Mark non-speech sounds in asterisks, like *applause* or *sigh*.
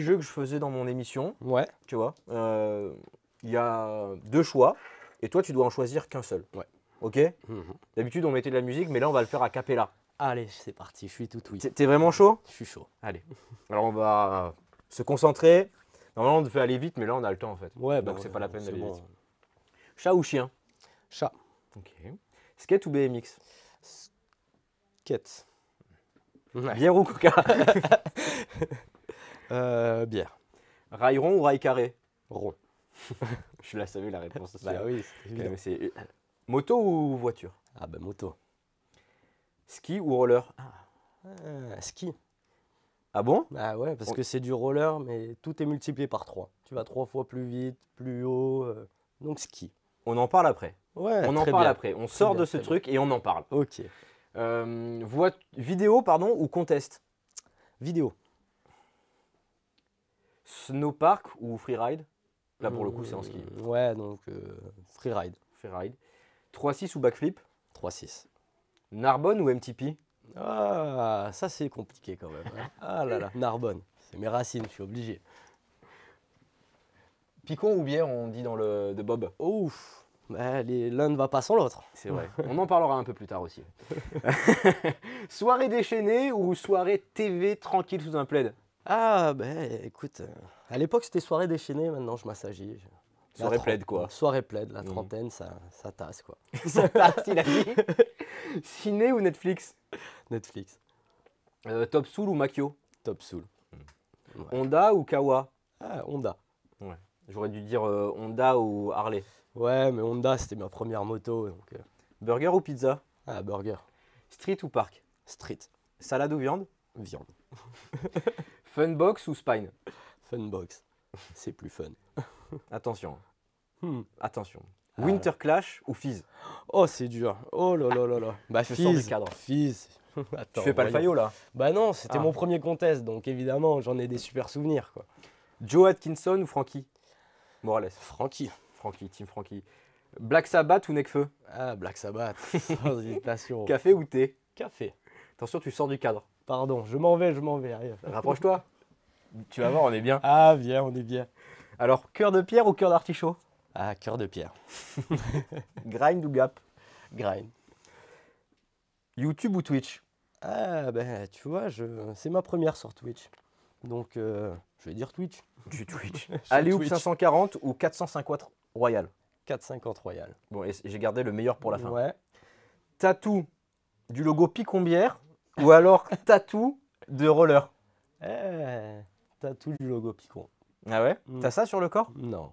jeu que je faisais dans mon émission. Ouais. Tu vois, euh, il ya deux choix et toi, tu dois en choisir qu'un seul. Ouais. Ok mhm. D'habitude, on mettait de la musique, mais là, on va le faire à capella. Allez, c'est parti, je suis tout oui. T'es vraiment chaud Je suis chaud. Allez. Alors, on va se concentrer. Normalement, on devait aller vite, mais là, on a le temps en fait. Ouais, bah Donc, c'est pas la peine d'aller vite. Chat ou chien Chat. Ok. Skate ou BMX Skate. Bière ou coca *laughs* Euh, bière. Rail rond ou rail carré Rond. *laughs* je suis là, ça la réponse. bah oui, euh, Moto ou voiture Ah ben moto. Ski ou roller ah, euh, Ski. Ah bon Bah ouais, parce que c'est du roller, mais tout est multiplié par 3. Tu vas trois fois plus vite, plus haut, donc ski. On en parle après. Ouais, on en parle après. On sort de ce truc et on en parle. Ok. Euh, Vidéo, pardon, ou contest Vidéo. Snowpark ou freeride Là, pour le coup, c'est en ski. Mmh, ouais, donc euh, freeride. Freeride. 3-6 ou backflip 3-6. Narbonne ou MTP Ah, ça, c'est compliqué quand même. Hein. ah là là, Narbonne. C'est mes racines, je suis obligé. Picon ou bière, on dit dans le de Bob Ouf L'un ne va pas sans l'autre. C'est vrai. on en parlera un peu plus tard aussi. *laughs* soirée déchaînée ou soirée TV tranquille sous un plaid ah, ben écoute, euh, à l'époque c'était soirée déchaînée, maintenant je m'assagis Soirée plaide, quoi. Soirée plaide, la mhm. trentaine, ça, tasse, quoi. *laughs* ça tasse, il a dit. Ciné ou Netflix Netflix. Euh, Top Soul ou Macchio Top Soul. Hmm. Honda ou Kawa ah, Honda. Ouais. J'aurais dû dire euh, Honda ou Harley. Ouais, mais Honda, c'était ma première moto. Euh. Burger ou pizza Ah, burger. Street ou parc Street. Salade ou viande Viande. *laughs* Funbox ou Spine Funbox. C'est plus fun. *laughs* Attention. Hmm. Attention. Ah. Winter Clash ou Fizz Oh, c'est dur. Oh là là là là. *laughs* Bah, Je Fizz. Cadre. Fizz. *laughs* Attends, tu fais pas le faillot là Bah non, c'était ah. mon premier contest, donc évidemment, j'en ai des super souvenirs. quoi. Joe Atkinson ou Frankie Morales Frankie. Frankie, Team Frankie. Black Sabbath ou Necfeu Ah, Black Sabbath. Sans hésitation. Café ou thé Café. Attention, tu sors du cadre. Pardon, je m'en vais, je m'en vais. Rapproche-toi. tu vas voir, on est bien. Ah, bien, on est bien. Alors, cœur de pierre ou cœur d'artichaut Ah, cœur de pierre. *laughs* Grind ou gap Grind. YouTube ou Twitch Ah, ben, tu vois, je... c'est ma première sur Twitch. Donc, euh, je vais dire Twitch. Du Twitch. *laughs* Allez, ou 540 ou 450 Royal 450 Royal. Bon, j'ai gardé le meilleur pour la fin. Ouais. Tatou du logo Picombière ou alors tatou de roller. Eh, tatou du logo Picon. Ah ouais mm. T'as ça sur le corps Non.